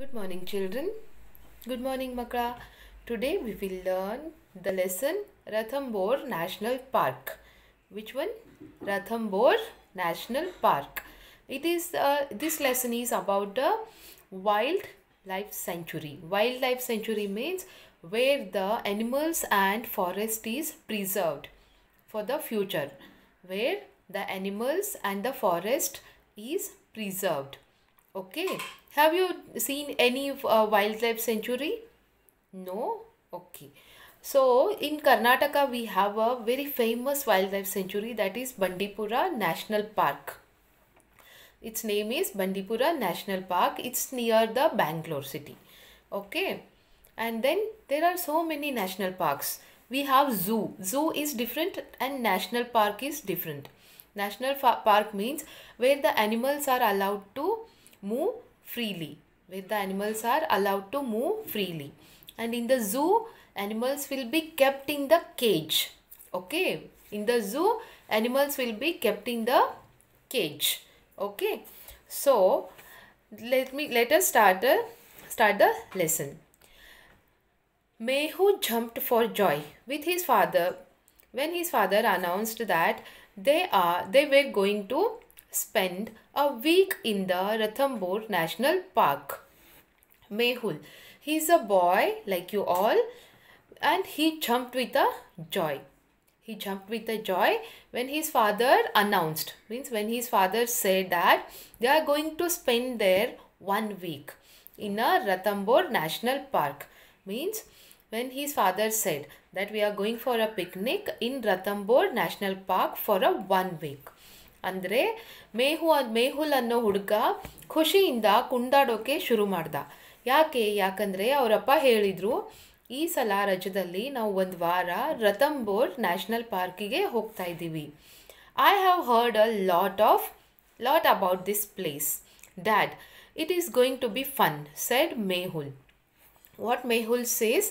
Good morning children. Good morning Makra. Today we will learn the lesson Ranthambore National Park. Which one? Ranthambore National Park. It is uh, this lesson is about the wildlife sanctuary. Wildlife sanctuary means where the animals and forest is preserved for the future. Where the animals and the forest is preserved Okay. Have you seen any uh, wildlife sanctuary? No? Okay. So in Karnataka, we have a very famous wildlife sanctuary that is Bandipura National Park. Its name is Bandipura National Park. It's near the Bangalore city. Okay. And then there are so many national parks. We have zoo. Zoo is different and national park is different. National park means where the animals are allowed to move freely where the animals are allowed to move freely and in the zoo animals will be kept in the cage okay in the zoo animals will be kept in the cage okay so let me let us start the uh, start the lesson mehu jumped for joy with his father when his father announced that they are they were going to spend a week in the Ranthambore National Park. Mehul, he's a boy like you all and he jumped with a joy. He jumped with a joy when his father announced, means when his father said that they are going to spend there one week in a Ranthambore National Park. Means when his father said that we are going for a picnic in Ranthambore National Park for a one week. ಅಂದರೆ ಮೇಹು ಮೇಹುಲ್ ಅನ್ನೋ ಹುಡುಗ ಖುಷಿಯಿಂದ ಕುಂದಾಡೋಕೆ ಶುರು ಮಾಡ್ದ ಯಾಕೆ ಯಾಕಂದರೆ ಅವರಪ್ಪ ಹೇಳಿದರು ಈ ಸಲ ರಜದಲ್ಲಿ ನಾವು ಒಂದು ವಾರ ರತಂಬೋರ್ ನ್ಯಾಷನಲ್ ಪಾರ್ಕಿಗೆ ಹೋಗ್ತಾ ಇದ್ದೀವಿ I have heard a lot of lot about this place dad it is going to be fun said Mehul what Mehul says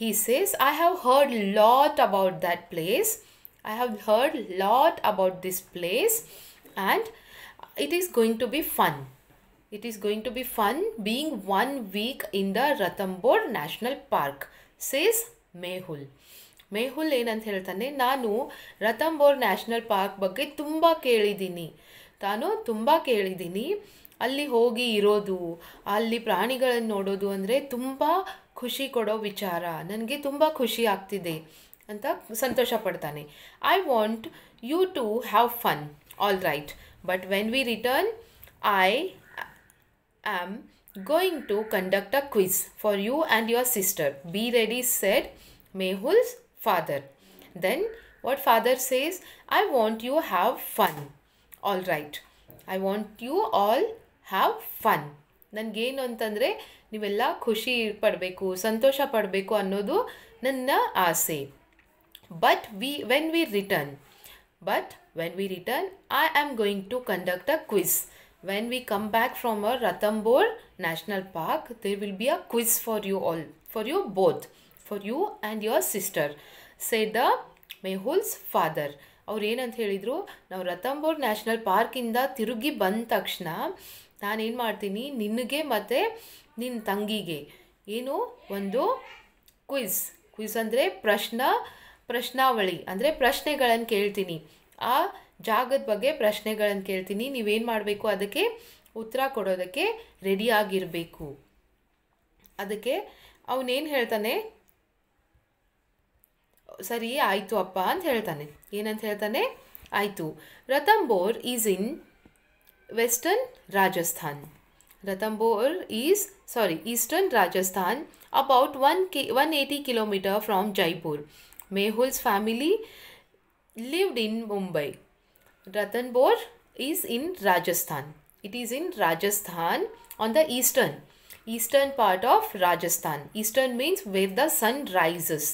he says I have heard lot about that place I have heard lot about this place and it is going to be fun. It is going to be fun being one week in the Ranthambore National Park, says Mehul. Mehul Mehul ಏನಂತ ಹೇಳ್ತಾನೆ ನಾನು ರತಂಬೋರ್ national park ಬಗ್ಗೆ ತುಂಬ ಕೇಳಿದ್ದೀನಿ ತಾನು ತುಂಬ ಕೇಳಿದ್ದೀನಿ ಅಲ್ಲಿ ಹೋಗಿ ಇರೋದು ಅಲ್ಲಿ ಪ್ರಾಣಿಗಳನ್ನು ನೋಡೋದು ಅಂದರೆ ತುಂಬ ಖುಷಿ ಕೊಡೋ ವಿಚಾರ ನನಗೆ ತುಂಬ ಖುಷಿ ಆಗ್ತಿದೆ ಅಂತ ಸಂತೋಷ ಪಡ್ತಾನೆ I want you to have fun all right but when we return I am going to conduct a quiz for you and your sister be ready said Mehul's father then what father says I want you have fun all right I want you all have fun ನನಗೇನು ಅಂತಂದರೆ ನೀವೆಲ್ಲ ಖುಷಿ ಪಡಬೇಕು ಸಂತೋಷ ಪಡಬೇಕು ಅನ್ನೋದು ನನ್ನ ಆಸೆ but we when we return but when we return i am going to conduct a quiz when we come back from a Ratambore National Park, there will be a quiz for you all, for you both, for you and your sister, said the Mehul's father. ಅವ್ರು ಏನಂತ ಹೇಳಿದರು ನಾವು ರತಂಬೋರ್ national ಪಾರ್ಕಿಂದ ತಿರುಗಿ ಬಂದ ತಕ್ಷಣ ನಾನೇನು ಮಾಡ್ತೀನಿ ನಿನಗೆ ಮತ್ತು ನಿನ್ನ ತಂಗಿಗೆ ಏನು ಒಂದು ಕ್ವಿಝ್ ಕ್ವಿಝ್ ಅಂದರೆ ಪ್ರಶ್ನೆ ಪ್ರಶ್ನಾವಳಿ ಅಂದರೆ ಪ್ರಶ್ನೆಗಳನ್ನು ಕೇಳ್ತೀನಿ ಆ ಜಾಗದ ಬಗ್ಗೆ ಪ್ರಶ್ನೆಗಳನ್ನು ಕೇಳ್ತೀನಿ ನೀವೇನು ಮಾಡಬೇಕು ಅದಕ್ಕೆ ಉತ್ತರ ಕೊಡೋದಕ್ಕೆ ರೆಡಿಯಾಗಿರಬೇಕು ಅದಕ್ಕೆ ಅವನೇನು ಹೇಳ್ತಾನೆ ಸರಿ ಆಯಿತು ಅಪ್ಪ ಅಂತ ಹೇಳ್ತಾನೆ ಏನಂತ ಹೇಳ್ತಾನೆ ಆಯಿತು Ranthambore is in western Rajasthan Ranthambore is sorry eastern Rajasthan about one K one eighty kilometre from Jaipur Mehul's family lived in Mumbai. Ratan Bor is in Rajasthan. It is in Rajasthan on the eastern eastern part of Rajasthan. Eastern means where the sun rises.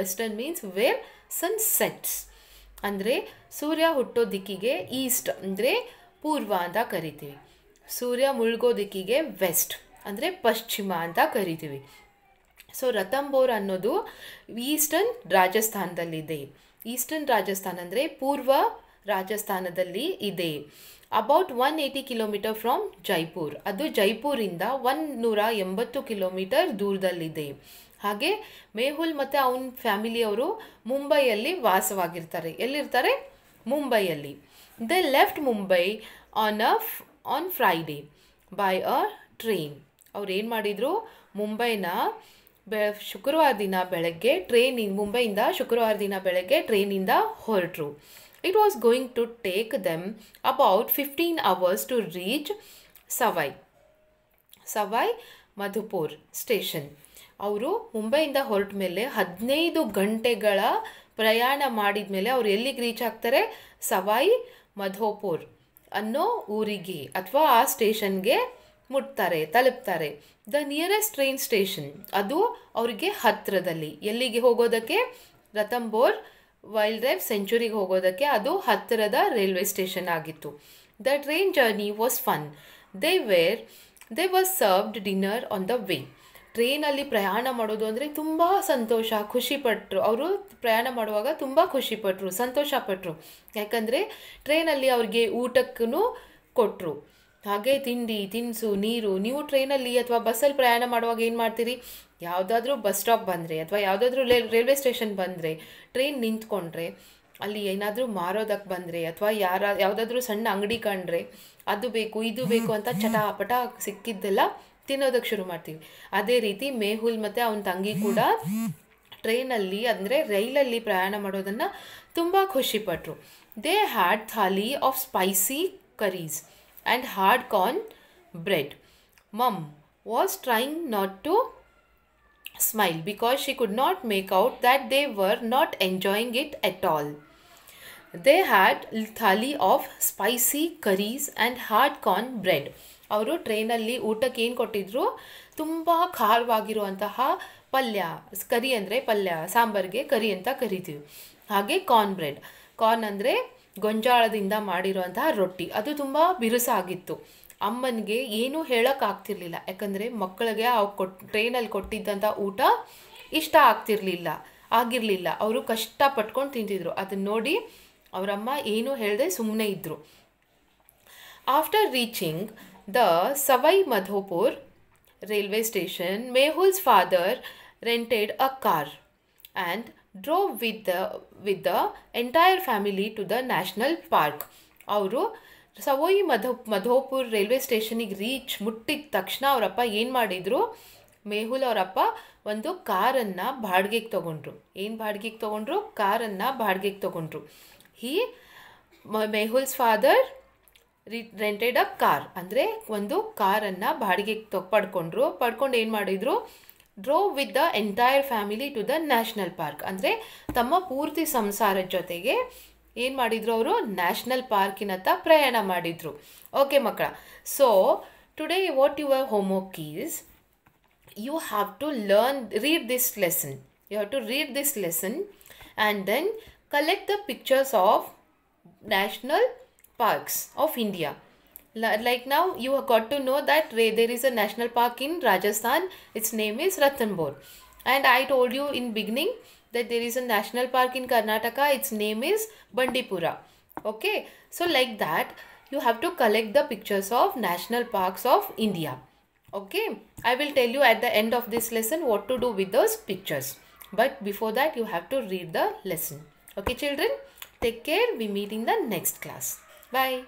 Western means where sun sets. Andre Surya hutto ದಿಕ್ಕಿಗೆ east ಅಂದರೆ ಪೂರ್ವ ಅಂತ ಕರಿತೀವಿ Surya mulgo ದಿಕ್ಕಿಗೆ West ಅಂದರೆ ಪಶ್ಚಿಮ ಅಂತ ಕರಿತೀವಿ ಸೊ ರತಂಬೋರ್ ಅನ್ನೋದು ಈಸ್ಟರ್ನ್ ರಾಜಸ್ಥಾನದಲ್ಲಿದೆ ಈಸ್ಟರ್ನ್ ರಾಜಸ್ಥಾನ ಅಂದರೆ ಪೂರ್ವ ರಾಜಸ್ಥಾನದಲ್ಲಿ ಇದೆ about one eighty kilometre from Jaipur ಅದು ಜೈಪುರಿಂದ ನೂರ ಎಂಬತ್ತು ಕಿಲೋಮೀಟರ್ ದೂರದಲ್ಲಿದೆ ಹಾಗೆ ಮೇಹುಲ್ ಮತ್ತು ಅವನ ಫ್ಯಾಮಿಲಿಯವರು ಮುಂಬೈಯಲ್ಲಿ ವಾಸವಾಗಿರ್ತಾರೆ ಎಲ್ಲಿರ್ತಾರೆ ಮುಂಬೈಯಲ್ಲಿ the left Mumbai on a on Friday by a train ಅವ್ರು ಏನು ಮಾಡಿದರು ಮುಂಬೈನ ಬೆ ಶುಕ್ರವಾರ ದಿನ ಬೆಳಗ್ಗೆ ಟ್ರೈನ್ ಮುಂಬೈಯಿಂದ ಶುಕ್ರವಾರ ದಿನ ಬೆಳಗ್ಗೆ ಟ್ರೈನಿಂದ ಹೊರಟರು it was going to take them about fifteen hours to reach Sawai Sawai Madhopur station ಅವರು ಮುಂಬೈಯಿಂದ ಹೊರಟ ಮೇಲೆ ಹದಿನೈದು ಗಂಟೆಗಳ ಪ್ರಯಾಣ ಮಾಡಿದ ಮೇಲೆ ಅವರು ಎಲ್ಲಿಗೆ ರೀಚ್ ಆಗ್ತಾರೆ ಸವಾಯಿ ಮಧೋಪುರ್ ಅನ್ನೋ ಊರಿಗೆ ಅಥವಾ ಆ ಸ್ಟೇಷನ್ಗೆ ಮುಟ್ತಾರೆ ತಲುಪ್ತಾರೆ ದ ನಿಯರೆಸ್ಟ್ ಟ್ರೈನ್ ಸ್ಟೇಷನ್ ಅದು ಅವರಿಗೆ ಹತ್ತಿರದಲ್ಲಿ ಎಲ್ಲಿಗೆ ಹೋಗೋದಕ್ಕೆ ರತಂಬೋರ್ ವೈಲ್ಡ್ ಲೈಫ್ ಸೆಂಚುರಿಗೆ ಹೋಗೋದಕ್ಕೆ ಅದು ಹತ್ತಿರದ ರೈಲ್ವೆ ಸ್ಟೇಷನ್ ಆಗಿತ್ತು the train journey was fun they were they was served dinner on the way ಟ್ರೈನಲ್ಲಿ ಪ್ರಯಾಣ ಮಾಡೋದು ಅಂದರೆ ತುಂಬ ಸಂತೋಷ ಖುಷಿಪಟ್ಟರು ಅವರು ಪ್ರಯಾಣ ಮಾಡುವಾಗ ತುಂಬ ಖುಷಿಪಟ್ಟರು ಸಂತೋಷಪಟ್ಟರು ಯಾಕಂದರೆ ಟ್ರೈನಲ್ಲಿ ಅವ್ರಿಗೆ ಊಟಕ್ಕೂ ಕೊಟ್ಟರು ಹಾಗೆ ತಿಂಡಿ ತಿನಿಸು ನೀರು ನೀವು ಟ್ರೈನಲ್ಲಿ ಅಥವಾ ಬಸ್ಸಲ್ಲಿ ಪ್ರಯಾಣ ಮಾಡುವಾಗ ಏನು ಮಾಡ್ತೀರಿ ಯಾವುದಾದ್ರೂ ಬಸ್ ಸ್ಟಾಪ್ ಬಂದರೆ ಅಥವಾ ಯಾವುದಾದ್ರೂ ರೈಲ್ವೆ ಸ್ಟೇಷನ್ ಬಂದರೆ ಟ್ರೈನ್ ನಿಂತ್ಕೊಂಡ್ರೆ ಅಲ್ಲಿ ಏನಾದರೂ ಮಾರೋದಕ್ಕೆ ಬಂದರೆ ಅಥವಾ ಯಾರ ಯಾವುದಾದ್ರೂ ಸಣ್ಣ ಅಂಗಡಿ ಕಂಡ್ರೆ ಅದು ಬೇಕು ಇದು ಬೇಕು ಅಂತ ಚಟಾಪಟ ಸಿಕ್ಕಿದ್ದೆಲ್ಲ ತಿನ್ನೋದಕ್ಕೆ ಶುರು ಮಾಡ್ತೀವಿ ಅದೇ ರೀತಿ ಮೇಹುಲ್ ಮತ್ತು ಅವನ ತಂಗಿ ಕೂಡ ಟ್ರೈನಲ್ಲಿ ಅಂದರೆ ರೈಲಲ್ಲಿ ಪ್ರಯಾಣ ಮಾಡೋದನ್ನು ತುಂಬ ಖುಷಿಪಟ್ಟರು they had thali of spicy curries and hard corn bread. Mum was trying not to smile because she could not make out that they were not enjoying it at all. They had thali of spicy curries and hard corn bread. ಅವರು ಟ್ರೈನಲ್ಲಿ ಊಟಕ್ಕೆ ಏನು ಕೊಟ್ಟಿದ್ರು ತುಂಬ ಖಾರವಾಗಿರುವಂತಹ ಪಲ್ಯ ಕರಿ ಅಂದರೆ ಪಲ್ಯ ಸಾಂಬಾರಿಗೆ ಕರಿ ಅಂತ ಕರಿತೀವಿ ಹಾಗೆ ಕಾರ್ನ್ ಬ್ರೆಡ್ ಕಾರ್ನ್ ಅಂದರೆ ಗೊಂಜಾಳದಿಂದ ಮಾಡಿರುವಂತಹ ರೊಟ್ಟಿ ಅದು ತುಂಬ ಬಿರುಸಾಗಿತ್ತು ಅಮ್ಮನಿಗೆ ಏನೂ ಹೇಳೋಕ್ಕಾಗ್ತಿರ್ಲಿಲ್ಲ ಯಾಕಂದರೆ ಮಕ್ಕಳಿಗೆ ಅವ್ರು ಟ್ರೈನ್ ಟ್ರೈನಲ್ಲಿ ಕೊಟ್ಟಿದ್ದಂಥ ಊಟ ಇಷ್ಟ ಆಗ್ತಿರ್ಲಿಲ್ಲ ಆಗಿರಲಿಲ್ಲ ಅವರು ಕಷ್ಟ ಪಟ್ಕೊಂಡು ತಿಂತಿದ್ರು ಅದನ್ನ ನೋಡಿ ಅವರಮ್ಮ ಏನೂ ಹೇಳದೆ ಸುಮ್ಮನೆ ಇದ್ದರು after reaching the Sawai Madhopur railway station Mehul's father rented a car and drove with the with the family family the the national park ಅವರು ಸವೋಯಿ ಮಧೋ ಮಧೋಪುರ್ ರೈಲ್ವೆ ಸ್ಟೇಷನಿಗೆ ರೀಚ್ ಮುಟ್ಟಿದ ತಕ್ಷಣ ಅವರಪ್ಪ ಏನು ಮಾಡಿದರು ಮೇಹುಲ್ ಅವರಪ್ಪ ಒಂದು ಕಾರನ್ನು ಬಾಡಿಗೆಗೆ ತೊಗೊಂಡ್ರು ಏನು ಬಾಡಿಗೆಗೆ ತೊಗೊಂಡ್ರು ಕಾರನ್ನು ಬಾಡಿಗೆಗೆ ತೊಗೊಂಡ್ರು ಹೀ ಮೇಹುಲ್ಸ್ ಫಾದರ್ ರಿ ರೆಂಟೆಡ್ ಅ ಕಾರ್ ಅಂದರೆ ಒಂದು ಕಾರನ್ನು ಬಾಡಿಗೆಗೆ ತೊ ಪಡ್ಕೊಂಡ್ರು ಪಡ್ಕೊಂಡು ಏನು ಮಾಡಿದರು drove with the entire family to the national park ಅಂದರೆ ತಮ್ಮ ಪೂರ್ತಿ ಸಂಸಾರದ ಜೊತೆಗೆ ಏನು ಮಾಡಿದರು ಅವರು ನ್ಯಾಷನಲ್ ಪಾರ್ಕಿನತ್ತ ಪ್ರಯಾಣ ಮಾಡಿದರು ಓಕೆ ಮಕ್ಕಳ so today what your homework is you have to learn read this lesson you have to read this lesson and then collect the pictures of national parks of India like now you have got to know that there is a national park in Rajasthan. Its name is Ratambor, And I told you in beginning that there is a national park in Karnataka. Its name is Bandipura. Okay. So like that you have to collect the pictures of national parks of India. Okay. I will tell you at the end of this lesson what to do with those pictures. But before that you have to read the lesson. Okay children. Take care. We meet in the next class. Bye.